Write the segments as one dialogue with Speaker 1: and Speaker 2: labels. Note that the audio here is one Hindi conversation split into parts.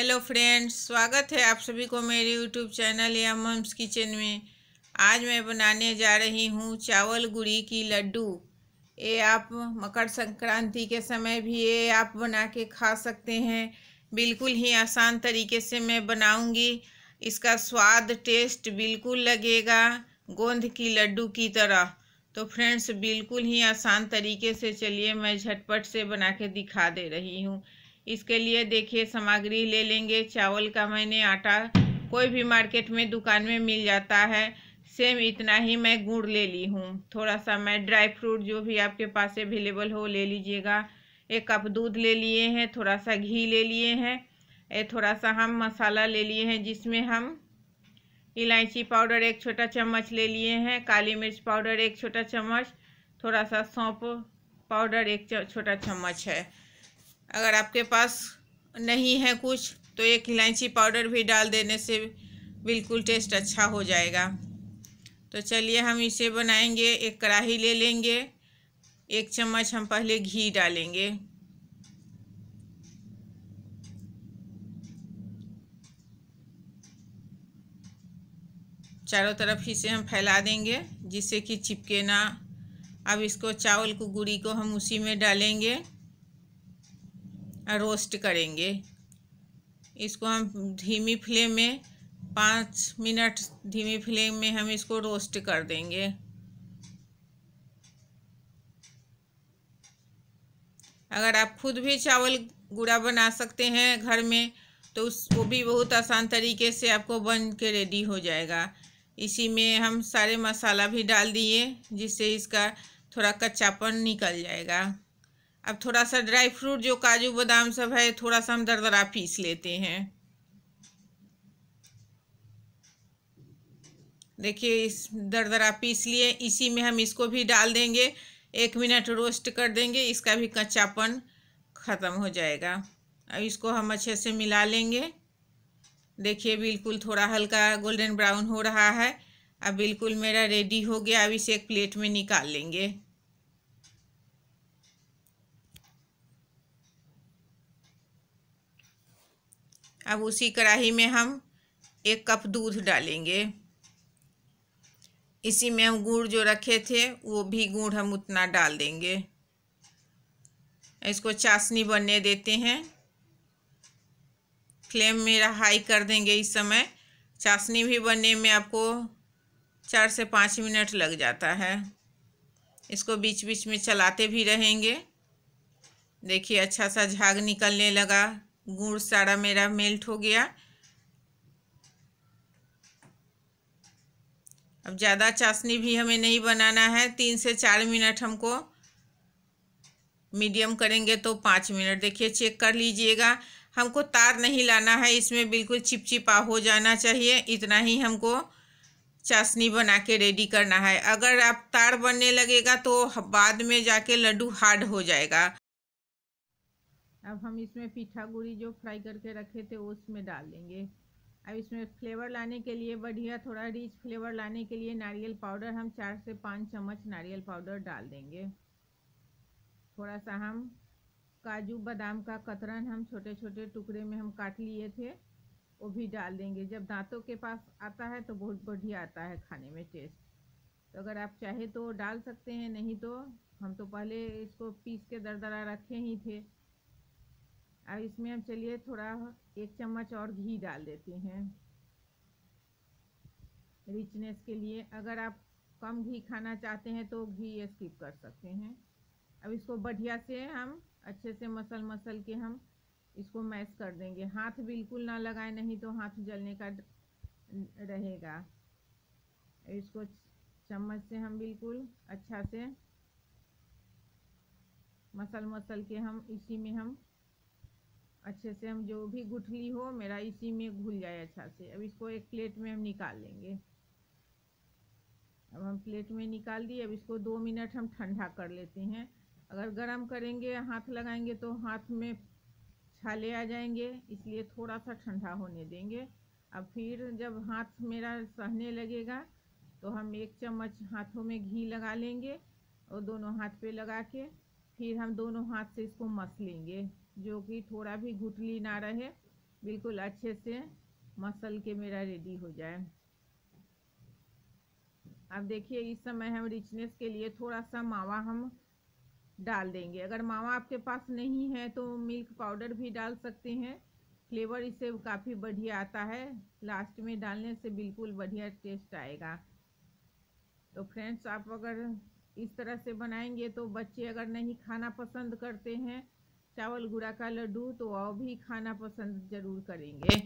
Speaker 1: हेलो फ्रेंड्स स्वागत है आप सभी को मेरे यूट्यूब चैनल या मम्स किचन में आज मैं बनाने जा रही हूँ चावल गुड़ी की लड्डू ये आप मकर संक्रांति के समय भी ये आप बना के खा सकते हैं बिल्कुल ही आसान तरीके से मैं बनाऊँगी इसका स्वाद टेस्ट बिल्कुल लगेगा गोंद की लड्डू की तरह तो फ्रेंड्स बिल्कुल ही आसान तरीके से चलिए मैं झटपट से बना के दिखा दे रही हूँ इसके लिए देखिए सामग्री ले लेंगे चावल का मैंने आटा कोई भी मार्केट में दुकान में मिल जाता है सेम इतना ही मैं गुड़ ले ली हूँ थोड़ा सा मैं ड्राई फ्रूट जो भी आपके पास अवेलेबल हो ले लीजिएगा एक कप दूध ले लिए हैं थोड़ा सा घी ले लिए हैं ए थोड़ा सा हम मसाला ले लिए हैं जिसमें हम इलायची पाउडर एक छोटा चम्मच ले लिए हैं काली मिर्च पाउडर एक छोटा चम्मच थोड़ा सा सौंप पाउडर एक छोटा चम्मच है अगर आपके पास नहीं है कुछ तो एक इलायची पाउडर भी डाल देने से बिल्कुल टेस्ट अच्छा हो जाएगा तो चलिए हम इसे बनाएंगे एक कढ़ाही ले लेंगे एक चम्मच हम पहले घी डालेंगे चारों तरफ इसे हम फैला देंगे जिससे कि चिपके ना अब इसको चावल को गुड़ी को हम उसी में डालेंगे रोस्ट करेंगे इसको हम धीमी फ्लेम में पाँच मिनट धीमी फ्लेम में हम इसको रोस्ट कर देंगे अगर आप खुद भी चावल गुड़ा बना सकते हैं घर में तो उस वो भी बहुत आसान तरीके से आपको बन के रेडी हो जाएगा इसी में हम सारे मसाला भी डाल दिए जिससे इसका थोड़ा कच्चापन निकल जाएगा अब थोड़ा सा ड्राई फ्रूट जो काजू बादाम सब है थोड़ा सा हम दरदरा पीस लेते हैं देखिए इस दरदरा पीस लिए इसी में हम इसको भी डाल देंगे एक मिनट रोस्ट कर देंगे इसका भी कच्चापन ख़त्म हो जाएगा अब इसको हम अच्छे से मिला लेंगे देखिए बिल्कुल थोड़ा हल्का गोल्डन ब्राउन हो रहा है अब बिल्कुल मेरा रेडी हो गया अब इसे एक प्लेट में निकाल लेंगे अब उसी कढ़ाई में हम एक कप दूध डालेंगे इसी में हम गुड़ जो रखे थे वो भी गुड़ हम उतना डाल देंगे इसको चाशनी बनने देते हैं फ्लेम मेरा हाई कर देंगे इस समय चाशनी भी बनने में आपको चार से पाँच मिनट लग जाता है इसको बीच बीच में चलाते भी रहेंगे देखिए अच्छा सा झाग निकलने लगा गुड़ सारा मेरा मेल्ट हो गया अब ज़्यादा चाशनी भी हमें नहीं बनाना है तीन से चार मिनट हमको मीडियम करेंगे तो पाँच मिनट देखिए चेक कर लीजिएगा हमको तार नहीं लाना है इसमें बिल्कुल चिपचिपा हो जाना चाहिए इतना ही हमको चाशनी बना के रेडी करना है अगर आप तार बनने लगेगा तो बाद में जाके लड्डू हार्ड हो जाएगा अब हम इसमें पीठा गुड़ी जो फ्राई करके रखे थे उसमें डाल देंगे अब इसमें फ्लेवर लाने के लिए बढ़िया थोड़ा रिच फ्लेवर लाने के लिए नारियल पाउडर हम चार से पाँच चम्मच नारियल पाउडर डाल देंगे थोड़ा सा हम काजू बादाम का कतरन हम छोटे छोटे टुकड़े में हम काट लिए थे वो भी डाल देंगे जब दांतों के पास आता है तो बहुत बढ़िया आता है खाने में टेस्ट तो अगर आप चाहे तो डाल सकते हैं नहीं तो हम तो पहले इसको पीस के दरा रखे ही थे अब इसमें हम चलिए थोड़ा एक चम्मच और घी डाल देते हैं रिचनेस के लिए अगर आप कम घी खाना चाहते हैं तो घी स्किप कर सकते हैं अब इसको बढ़िया से हम अच्छे से मसल मसल के हम इसको मैश कर देंगे हाथ बिल्कुल ना लगाए नहीं तो हाथ जलने का रहेगा इसको चम्मच से हम बिल्कुल अच्छा से मसल मसल के हम इसी में हम अच्छे से हम जो भी गुठली हो मेरा इसी में घुल जाए अच्छा से अब इसको एक प्लेट में हम निकाल लेंगे अब हम प्लेट में निकाल दिए अब इसको दो मिनट हम ठंडा कर लेते हैं अगर गर्म करेंगे हाथ लगाएंगे तो हाथ में छाले आ जाएंगे इसलिए थोड़ा सा ठंडा होने देंगे अब फिर जब हाथ मेरा सहने लगेगा तो हम एक चम्मच हाथों में घी लगा लेंगे और दोनों हाथ पे लगा के फिर हम दोनों हाथ से इसको मस लेंगे जो कि थोड़ा भी घुटली ना रहे बिल्कुल अच्छे से मसल के मेरा रेडी हो जाए अब देखिए इस समय हम रिचनेस के लिए थोड़ा सा मावा हम डाल देंगे अगर मावा आपके पास नहीं है तो मिल्क पाउडर भी डाल सकते हैं फ्लेवर इसे काफ़ी बढ़िया आता है लास्ट में डालने से बिल्कुल बढ़िया टेस्ट आएगा तो फ्रेंड्स आप अगर इस तरह से बनाएंगे तो बच्चे अगर नहीं खाना पसंद करते हैं चावल गुड़ा का लड्डू तो और भी खाना पसंद ज़रूर करेंगे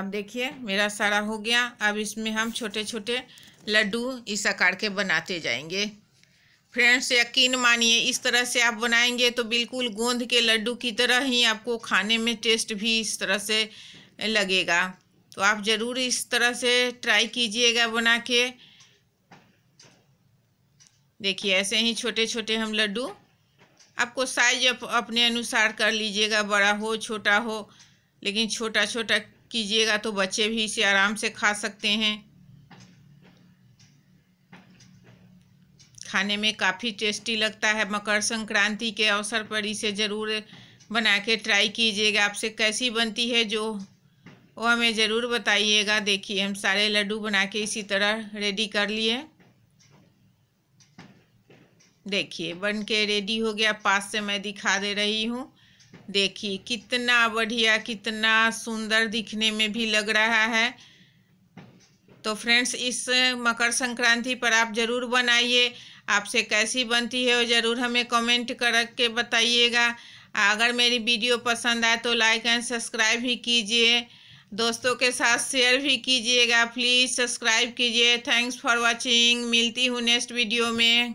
Speaker 1: अब देखिए मेरा सारा हो गया अब इसमें हम छोटे छोटे लड्डू इस आकार के बनाते जाएंगे फ्रेंड्स यकीन मानिए इस तरह से आप बनाएंगे तो बिल्कुल गोंद के लड्डू की तरह ही आपको खाने में टेस्ट भी इस तरह से लगेगा तो आप ज़रूर इस तरह से ट्राई कीजिएगा बना के देखिए ऐसे ही छोटे छोटे हम लड्डू आपको साइज अप, अपने अनुसार कर लीजिएगा बड़ा हो छोटा हो लेकिन छोटा छोटा कीजिएगा तो बच्चे भी इसे आराम से खा सकते हैं खाने में काफ़ी टेस्टी लगता है मकर संक्रांति के अवसर पर इसे ज़रूर बना के ट्राई कीजिएगा आपसे कैसी बनती है जो वो हमें ज़रूर बताइएगा देखिए हम सारे लड्डू बना के इसी तरह रेडी कर लिए देखिए बन के रेडी हो गया पास से मैं दिखा दे रही हूँ देखिए कितना बढ़िया कितना सुंदर दिखने में भी लग रहा है तो फ्रेंड्स इस मकर संक्रांति पर आप ज़रूर बनाइए आपसे कैसी बनती है वो ज़रूर हमें कमेंट करके बताइएगा अगर मेरी वीडियो पसंद आए तो लाइक एंड सब्सक्राइब भी कीजिए दोस्तों के साथ शेयर भी कीजिएगा प्लीज़ सब्सक्राइब कीजिए थैंक्स फॉर वाचिंग मिलती हूँ नेक्स्ट वीडियो में